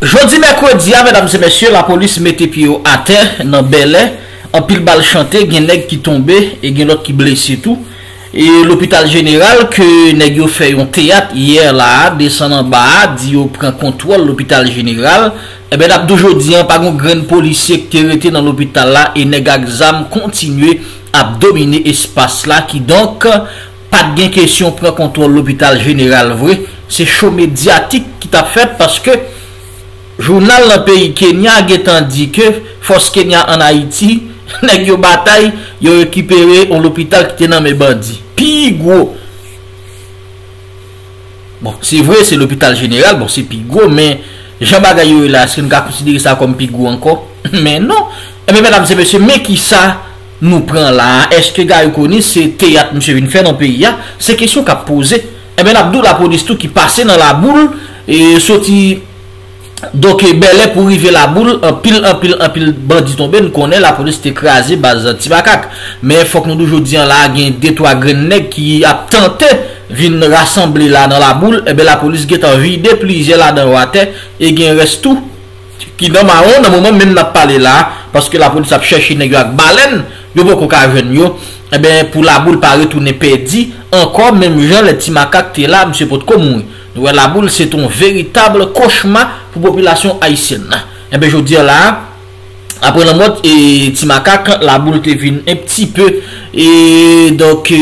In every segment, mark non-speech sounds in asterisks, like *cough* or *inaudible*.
Jodi mèkwè diyan, ah, mèdam se mèsyè, la polis mette piyo atè nan belè, an pil bal chante, gen neg ki tombe, gen lot ki blese tout, e l'hôpital jeneral ke neg yo fè yon teyat, yè la, desan nan ba, diyo pren kontrol l'hôpital jeneral, e mèd ap dojodi an, pagon gren polis sekerete nan l'hôpital la, e neg aksam kontinue ap domine espas la, ki donk pat gen kesyon pren kontrol l'hôpital jeneral vre, se chou mediatik ki ta fèp, paske... Jounal nan peri Kenya ge tan di ke Fos Kenya an Haiti *laughs* Nek yo batay Yo rekipere ou l'opital ki tenan me bandi Pigou Bon, si vwe se l'opital general Bon, si pigou, men Jamba gayo yo la, se nou ka konsidere sa kom pigou anko *laughs* Men non E men mèdame se mèsyon, men ki sa Nou pren la, eske gayo koni Se teyat mouche vin fè nan peri ya Se kesyon ka pose E men mèdame dou la pouni stou ki pase nan la boul E soti Donke eh, be le pou rive la boule An pil, an pil, an pil banditonbe Nou konen la polis te krasi bazan ti makak Men fok nou do jodi an la Gen detwa grenne ki ap tante Vin rassemble la nan la boule Ebe eh la polis get an vide plize la Dan wate e gen restou Ki nan maron nan moumen men nap pale la Paske la polis ap cheshi negyo ak balen Yo bon koka jen yo Ebe eh pou la boule pare tou ne pedi Anko men moujen le ti makak Te la mse pot komou Nou we la boule se ton veritable koshma pou popilasyon Aisyen. Ebe, joudi la, apre la mot, ti makak, la boun te vin, e pti pe, e, dok,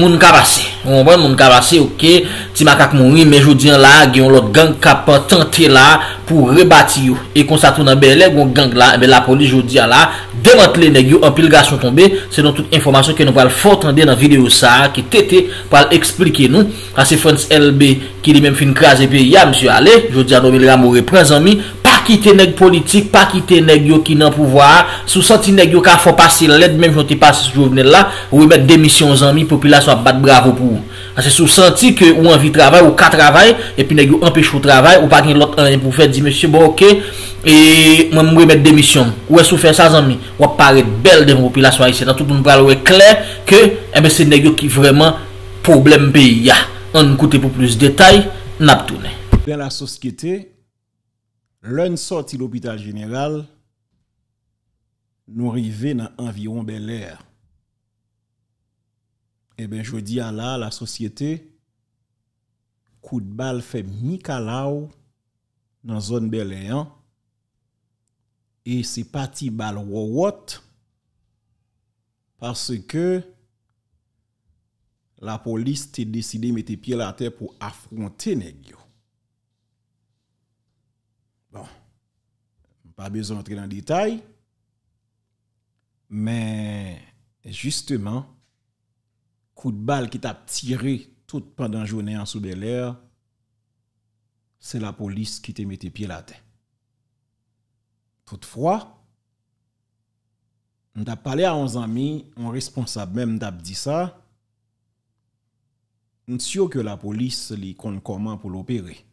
moun karase. Ou mwen moun gavase ouke ti makak moun wime joudian la gen yon lot gang kapantante la pou rebati yon. E konsatoun nan belè gwen gang la, ebe la poli joudian la demantle ne gen yon apil gas yon tombe. Se don tout informasyon ke nou va l fortande nan video sa ki tete pa l explike nou. Kase fons elbe ki li men fin kras epe ya msou ale, joudian nou vil la mou reprezen mi. ki te neg politik, pa ki te neg yon ki nan pouvwa, sou senti neg yon ka fwa pasi led, menm jonti pasi sou jounel la ou e met demisyon zanmi, popilasyon bat bravo pou ou. Ase sou senti ke ou anvi travay, ou ka travay, epi neg yon anpe chou travay, ou pa kin lot anye pou fè, di mèsyon, bo ok, e mwen mwen met demisyon. Ou e sou fè sa zanmi wap paret bel den popilasyon a yise nan tout moun pral wè kler, ke mwen eh se neg yon ki vreman problem pe yia. An nou koute pou plus detay nap toune. Len sorti l'Hopital General, nou rive nan anviron Bel Air. E ben, jodi a la, la sosyete, kou d'bal fè mi kalaw nan zon Bel Air. E se pati bal wawot, parce ke la polis te deside mette pie la ter pou afronte negyo. Bon, pas besoin d'entrer dans le détail, mais justement, coup de balle qui t'a tiré tout pendant la journée en sous bel c'est la police qui t'a mis tes pieds la tête. Toutefois, on a parlé à un amis, un responsable même t'a dit ça. on est sûr que la police compte comment pour l'opérer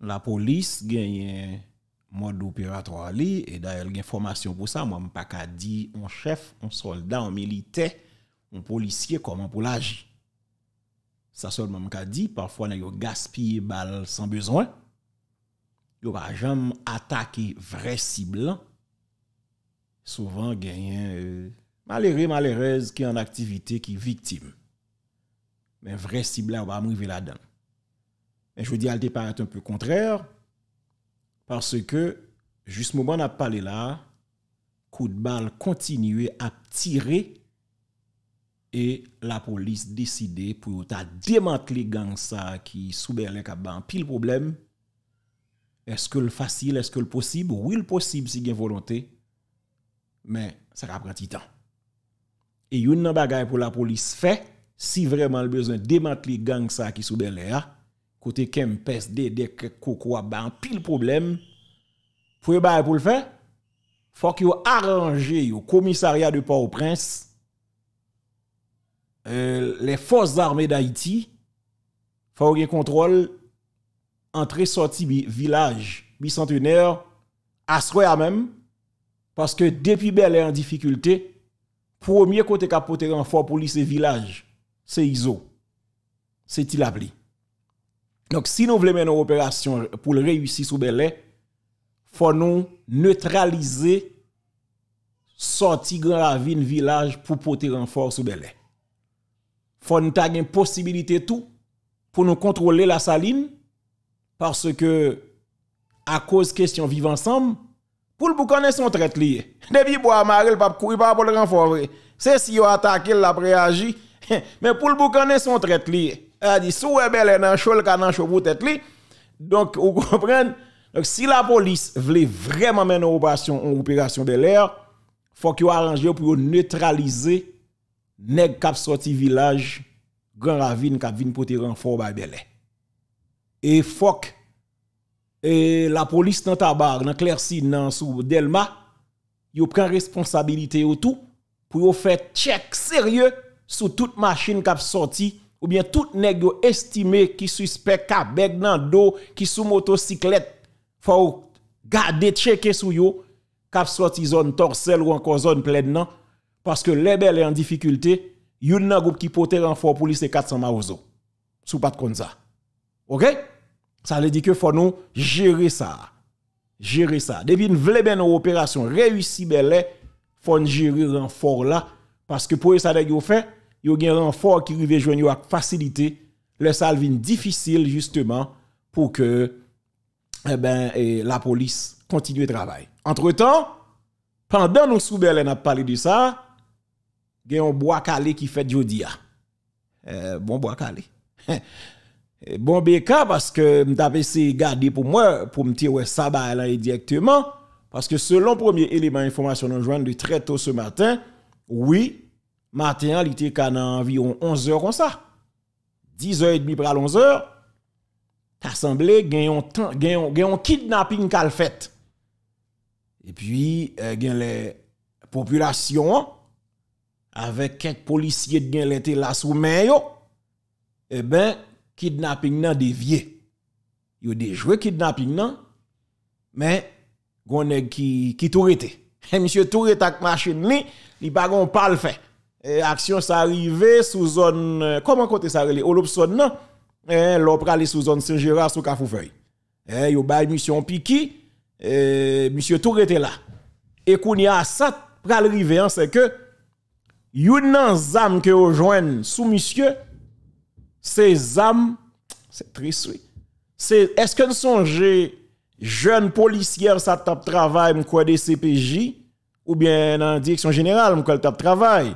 la police gagne mode opératoire et d'ailleurs il y formation pour ça moi ne pas dire un chef un soldat un militaire un policier comment pour l'agir ça seulement qu'a dit parfois il on gaspille balle sans besoin Il va jamais attaquer vrai cible souvent gagne euh, malheureux malheureuse qui en activité qui victime mais vrai cible on va arriver là-dedans E jwè di al deparet un pè kontrèr, parce ke, jist mouman ap pale la, kou d'bal kontinue ap tire, e la polis deside pou ta demantli gang sa ki souber lè kap ban, pil problem, eske l'fasil, eske l'possib, wil possib si gen volontè, men, sa ka prati tan. E yon nan bagay pou la polis fe, si vreman l bezon demantli gang sa ki souber lè a, côté Kempes, Dede, Koko, en pile problème. Pour le faire, faut qu'il arrange le commissariat de Port-au-Prince, euh, les forces armées d'Haïti, faut qu'il contrôle entrée-sortie village bicentenaire, à Soya même, parce que depuis Bel est en difficulté, premier côté porter renfort pour et village, c'est ISO. C'est il donc, si nous voulons mener une opération pour le réussir sous il faut nous neutraliser sortir Grand la village pour porter renfort sous Il Faut nous une possibilité tout pour nous contrôler la saline parce que à cause question vivre ensemble pour le boucaner son traite lié. *laughs* Depuis bois pas courir pas pour le renfort. C'est si a attaqué a réagi *laughs* mais pour le boucaner son traite lié a dit le tête Donc vous comprenez donc si la police voulait vraiment mener une opération une opération de l'air, Il faut qu'ils arrange pour neutraliser nèg kap sorti village Grand Ravine kap pour pote renfort ba Belé. Et faut que... la police dans Tabar, dans Clercy, dans Delma, yo prend responsabilité au tout pour faire check sérieux sur toute machine qui a sorti ou bien tout nèg estimé qui suspect dans nan do qui sous motocyclette faut garder checker sou yo dans sorti zone torsel ou encore zone pleine nan parce que les belles en difficulté a nan groupe qui pote renfort pour c'est 400 maozo sous pas de comme ça OK ça veut dire que faut nous gérer ça gérer ça depuis une vle ben opération réussi belle faut gérer renfort là parce que pour ça e nèg yo fait y a un renfort qui rive joindre avec facilité le salvin difficile justement pour que eh ben, eh, la police continue de travail. Entre-temps, pendant nous sous Berlin a parlé de ça, gen un bois calé qui fait jodia. Ah. Eh, bon bois calé. *laughs* bon BK parce que m'tape essayé garder pour moi pour me tirer ça bah, là directement parce que selon premier élément d'information nous de très tôt ce matin, oui, matin, il était environ 11h comme ça. 10h30 pour 11h, t'as semblé un kidnapping qu'elle fait. Et puis, il y a les population avec quelques policiers qui étaient là sous main, eh bien, kidnapping nan dévié. Yo déjoué kidnapping nan, mais goneg qui qui tourete. Et *laughs* monsieur est avec machine il li pa pas de fait action ça arrivé sous zone euh, comment côté ça relé Olopson non eh sous zone Saint-Gérard sous Cafoufeuille eh yo bay mission Piki eh, monsieur Touré était là et a ça pral river hein, c'est que yon nan zam que yo joine sous monsieur ces zam c'est triste oui c'est est-ce que nous songe jeune policière ça tape travail m'kwa des CPJ ou bien dans direction générale m'kwa tape travail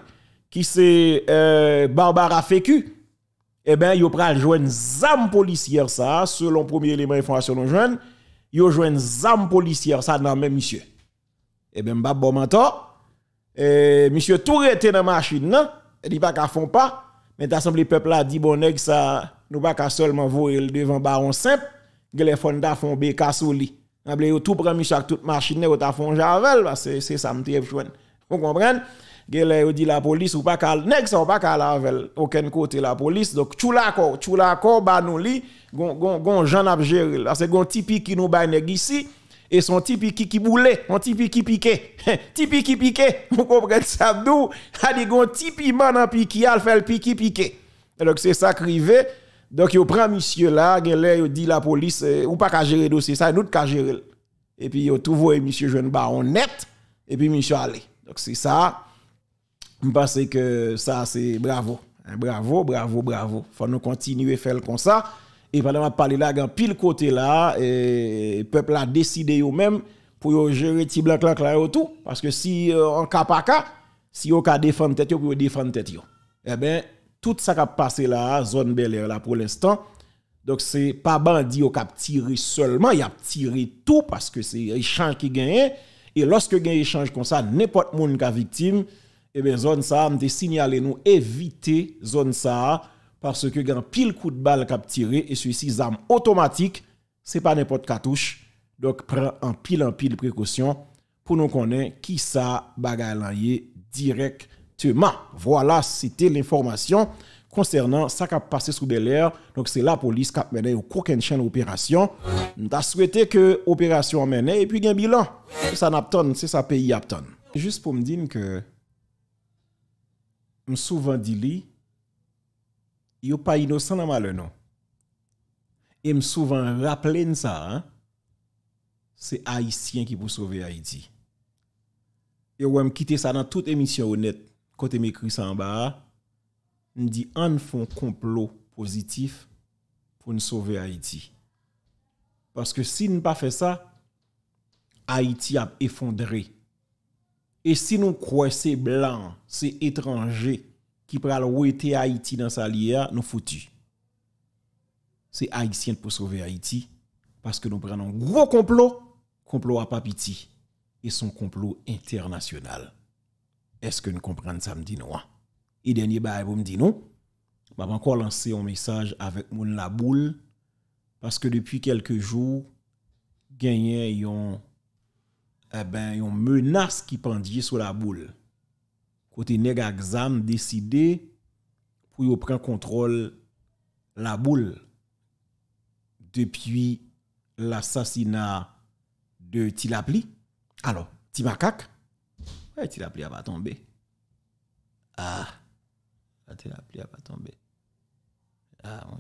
qui c'est euh, Barbara Fécu, eh ben, yo pral joindre zam policière ça, selon premier élément information l'information. jeune, yo joindre zam policière ça dans même monsieur. Eh bien, m'bab bon mentor, eh, monsieur tout était dans la machine, non? Eh, Il pas qu'à fond pas, mais l'Assemblée peuple a dit bon nek, ça, nous pas qu'à seulement le devant baron simple, les fonds font béka sous lui. N'ablé tout prend monsieur avec toute machine, yo t'a fond javel, c'est ça m'te joindre. Vous comprenez il dit la police ou pas kal, nèg ça ou pas kal avec aucun côté la police. Donc tout l'accord, tout l'accord ba nous li, gon gon gon j'en a géré. gon tipi qui nous ba ici et son tipi qui qui boulait, un tipi qui piquait. *laughs* tipi qui piquait, vous comprenez ça d'où A dit gon tipi man en piki al fait le piqui piqué. Donc c'est ça crivé. Donc il prend monsieur là, il dit la police eh, ou pas ka gérer dossier ça, nous ka gérer. Et puis il trouve monsieur jeune baron net et puis monsieur allez. Donc c'est ça. Je pense que ça, c'est bravo. Hein, bravo, bravo, bravo. faut nous continuer à faire comme ça. Et pendant que parler là, dans pile côté là, le peuple a décidé eux-mêmes pour gérer petit blanc là tout. Parce que si euh, en cas par cas, si on cas défendre tête, pour défendre tête. Eh bien, tout ça qui a passé là, zone belle là pour l'instant, donc, ce n'est pas bandit qui a tiré seulement, il a tiré tout parce que c'est Richard qui gagne. E loske gen ye chanj kon sa, nepot moun ka viktim, ebe zon sa am de sinyalen nou evite zon sa a, parce ke gen pil kout bal kap tire, e sou yisi zanm otomatik, se pa nepot katouche, dok pren an pil an pil prekosyon pou nou konen ki sa bagay lanye direk teman. Vwala, se te l'informasyon. concernant ça qui a passé sous Bel Air. Donc c'est la police qui a mené une chaîne opération. On a souhaité que l'opération mené et puis un bilan. Ça n'a c'est ça pays a Juste pour me dire que je souvent dit il a pas innocent dans le non. Et me souvent rappelé ça. Hein. C'est Haïtien qui pour sauver Haïti. Et ouais, me quitter ça dans toute émission honnête. Côté m'écrit ça en bas, me dit on fait un complot positif pour nous sauver Haïti. Parce que si nous pas fait ça, Haïti a effondré. Et si nous croyons ces blanc, c'est étrangers qui prennent ouéter Haïti dans sa lia, nous foutu. C'est haïtien pour sauver Haïti parce que nous prenons un gros complot, complot à papiti et son complot international. Est-ce que nous comprenons ça me dit et dernier bail pour me dire non. vais encore lancer un message avec mon la boule parce que depuis quelques jours il yon a eh ben yon menace qui pendait sur la boule. Côté nèg exam décidé pour prendre le contrôle la boule depuis l'assassinat de Tilapli. Alors, Timakak, ouais, Tilapli a tomber. Ah. C'est la pluie n'a pas tombé. Ah, mon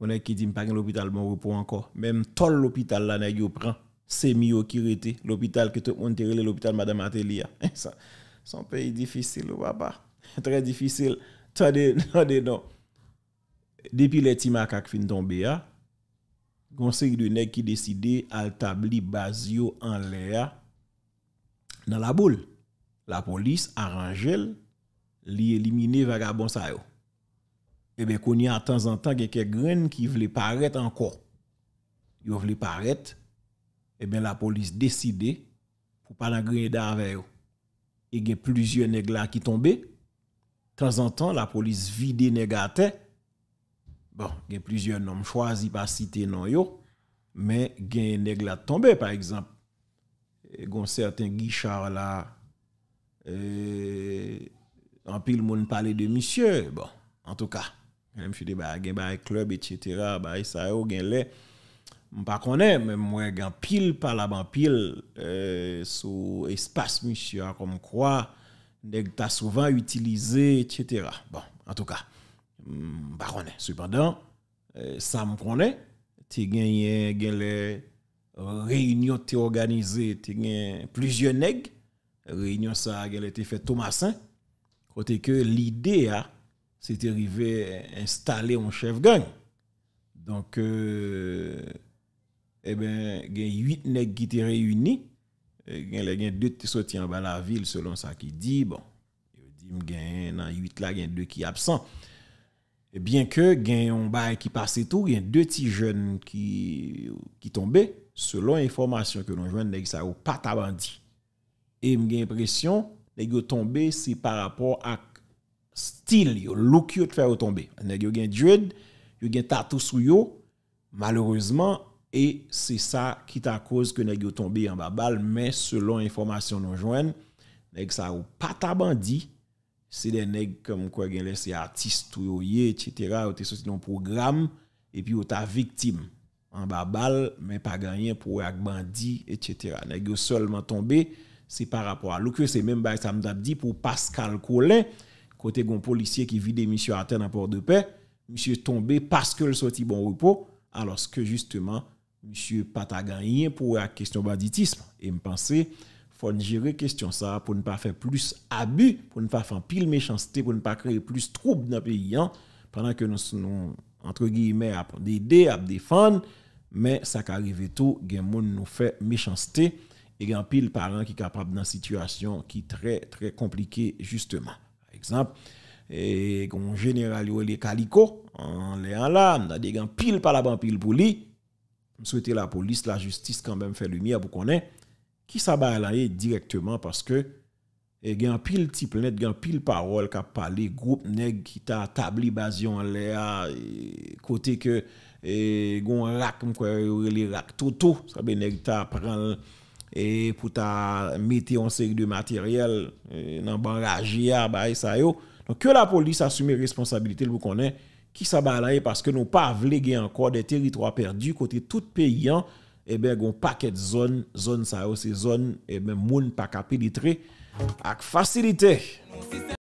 On a qui dit, pas l'hôpital, bon repos encore. Même tout l'hôpital, là, y prend. C'est mieux qui était l'hôpital que tout le monde était l'hôpital Madame Atelia. *laughs* Son pays difficile, oh, papa. *laughs* Très difficile. Tendez, tendez, non. Depuis les timakas qui sont tombés, une ah, série de qui à d'établir Basio en l'air dans la boule. La police arrange li éliminer vagabond ça yo et eh ben qu'on y a de temps en temps quelques graines qui voulaient paraître encore ils veulent paraître et eh ben la police décide pour pas l'engrainer d'avec eux et il y a plusieurs nègres qui tombent de temps en temps la police vide nègres bon il y a plusieurs noms choisis par citer non yo mais il y a des tombé par exemple il eh, y a certains Guichard là en pile monde parler de monsieur bon en tout cas même suis débat gain bah club etc. bah ça yo oh, gain les pas connais mais moi gain pile par la en pile euh, sous espace monsieur hein, comme quoi nèg t'a souvent utilisé etc. bon en tout cas pas connais cependant euh, ça me connaît tu gagné gain les réunions t'es tu gagné plusieurs nèg réunion ça a été fait Thomasin Côté que l'idée, hein, c'était arrivé installer un chef gang. Donc, euh, eh ben, il y a huit nègres qui étaient réunis. Eh, il y a deux qui sont en bas la ville, selon ça qui dit. Bon, il dit, dans huit là, il y a deux qui sont absents. Et eh bien que, il y a un bail qui passait tout, il y a deux petits jeunes qui, qui tombaient, selon l'information que l'on joint, avec ça ou pas tabandi. Et j'ai l'impression, les yo tombé c'est par rapport à style yo look yo fait tomber nèg yo gen dread yo gen tatou sou yo malheureusement et c'est ça qui t'a cause que nèg yo tombé en babal mais selon information nous les nèg ça ou pas ta bandit c'est des nèg comme quoi gen laissé artiste ou yo etc. ou te sorti dans programme et puis ou ta victime en babal mais pas gagné pour ak bandit etc. nèg yo seulement tombé Se par rapor a loukwe se menm bay samdap di pou Pascal Collin, kote gon polisye ki vide misyo aten apor de pe, misyo tombe paske l soti bon repo, alos ke justement misyo pata ganyen pou ak kestyon baditisme. E mpansi, fon jere kestyon sa pou npa fe plus abu, pou npa fe pil mechansite, pou npa kre plus troub nan pe yon, pandan ke nou se nou ap de ide, ap de fan, men sa ka rive tou gen moun nou fe mechansite gen, il y a un pile parent qui est capable d'une situation qui est très, très compliquée, justement. Par exemple, et un général, il les calico, en là, on a des gens pile par la banque pile pour lui. Je souhaite la police, la justice quand même faire lumière pour qu'on ait qui s'abat directement parce que il y a un pile type net, il y a un pile parole qui a parlé, groupe nèg qui t'a établi basion en l'air, côté que, et gon rack, m'kwe, les tout toto, ça ben nèg t'a prendre e pou ta meti ansek de materyel e, nan ban raje ya baye sa yo. Non ke la polis asume responsabilite lwou konen, ki sa ba la e paske nou pa vlege anko de teritro a perdi, kote tout peyan, ebe gon paket zon, zon sa yo, se zon ebe eh moun pak apelitre ak fasilite.